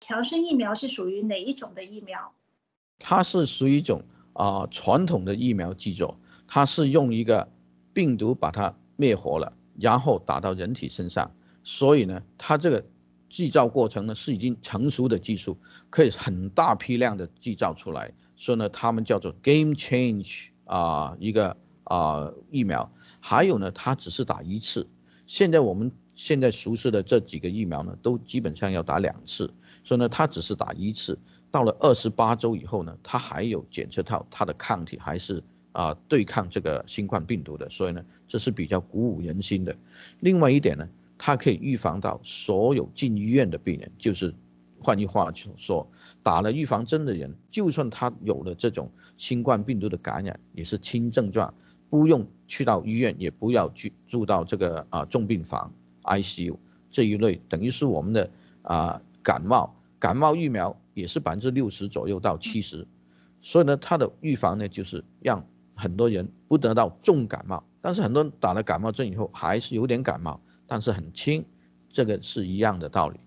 强生疫苗是属于哪一种的疫苗？它是属于一种啊传统的疫苗制作，它是用一个病毒把它灭活了，然后打到人体身上。所以呢，它这个制造过程呢是已经成熟的技术，可以很大批量的制造出来。所以呢，他们叫做 game change 啊一个啊疫苗。还有呢，它只是打一次。现在我们。现在熟悉的这几个疫苗呢，都基本上要打两次，所以呢，他只是打一次。到了二十八周以后呢，他还有检测到他的抗体还是啊对抗这个新冠病毒的，所以呢，这是比较鼓舞人心的。另外一点呢，它可以预防到所有进医院的病人，就是换句话说，打了预防针的人，就算他有了这种新冠病毒的感染，也是轻症状，不用去到医院，也不要去住到这个啊重病房。ICU 这一类等于是我们的啊感冒，感冒疫苗也是百分之六十左右到七十，所以呢，它的预防呢就是让很多人不得到重感冒，但是很多人打了感冒针以后还是有点感冒，但是很轻，这个是一样的道理。